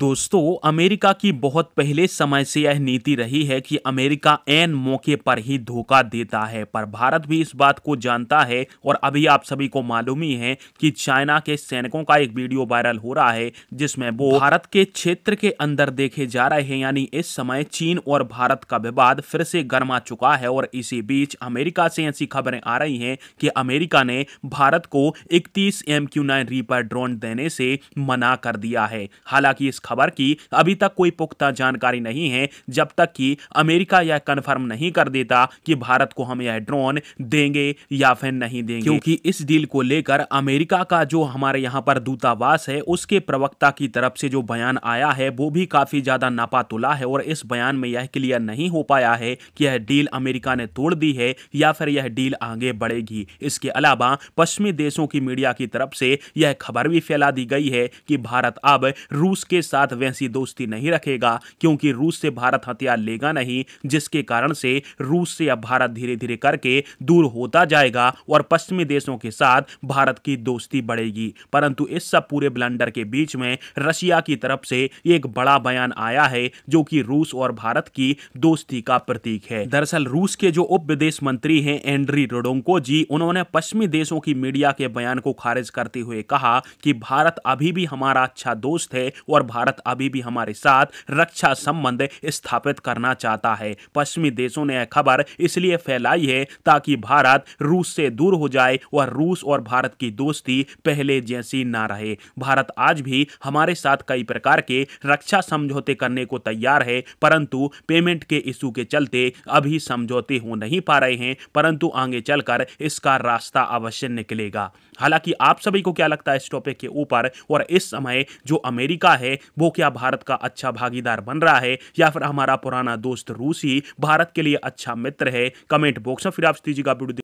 दोस्तों अमेरिका की बहुत पहले समय से यह नीति रही है कि अमेरिका एन मौके पर ही धोखा देता है पर भारत भी इस बात को जानता है और अभी आप सभी को मालूम ही है कि चाइना के सैनिकों का एक वीडियो वायरल हो रहा है जिसमें वो भारत के क्षेत्र के अंदर देखे जा रहे हैं यानी इस समय चीन और भारत का विवाद फिर से गर्मा चुका है और इसी बीच अमेरिका से ऐसी खबरें आ रही है कि अमेरिका ने भारत को इकतीस एम क्यू रीपर ड्रोन देने से मना कर दिया है हालांकि इस खबर की अभी तक कोई पुख्ता जानकारी नहीं है जब तक कि अमेरिका यह कन्फर्म नहीं कर देता कि भारत को हम यह ड्रोन देंगे या फिर नहीं देंगे क्योंकि इस डील को लेकर अमेरिका का जो हमारे यहाँ पर दूतावास है उसके प्रवक्ता की तरफ से जो बयान आया है वो भी काफी ज्यादा नापातुला है और इस बयान में यह क्लियर नहीं हो पाया है कि यह डील अमेरिका ने तोड़ दी है या फिर यह डील आगे बढ़ेगी इसके अलावा पश्चिमी देशों की मीडिया की तरफ से यह खबर भी फैला दी गई है कि भारत अब रूस के साथ साथ वैसी दोस्ती नहीं रखेगा क्योंकि रूस से भारत हथियार लेगा नहीं जिसके कारण से रूस से अब भारत धीरे धीरे करके दूर होता जाएगा और पश्चिमी देशों के साथ भारत की दोस्ती बढ़ेगी परंतु इस सब पूरे ब्लंडर के बीच में रशिया की तरफ से एक बड़ा बयान आया है जो कि रूस और भारत की दोस्ती का प्रतीक है दरअसल रूस के जो उप विदेश मंत्री हैं एंड्री रोडोंको जी उन्होंने पश्चिमी देशों की मीडिया के बयान को खारिज करते हुए कहा कि भारत अभी भी हमारा अच्छा दोस्त है और भारत भारत अभी भी हमारे साथ रक्षा संबंध स्थापित करना चाहता है पश्चिमी देशों ने यह खबर इसलिए फैलाई है ताकि भारत रूस से दूर हो जाए और रूस और भारत की दोस्ती पहले जैसी ना रहे भारत आज भी हमारे साथ कई प्रकार के रक्षा समझौते करने को तैयार है परंतु पेमेंट के इशू के चलते अभी समझौते हो नहीं पा रहे हैं परंतु आगे चलकर इसका रास्ता अवश्य निकलेगा हालांकि आप सभी को क्या लगता है इस टॉपिक के ऊपर और इस समय जो अमेरिका है वो क्या भारत का अच्छा भागीदार बन रहा है या फिर हमारा पुराना दोस्त रूस ही भारत के लिए अच्छा मित्र है कमेंट बॉक्स में फिर आप स्थिति का वीडियो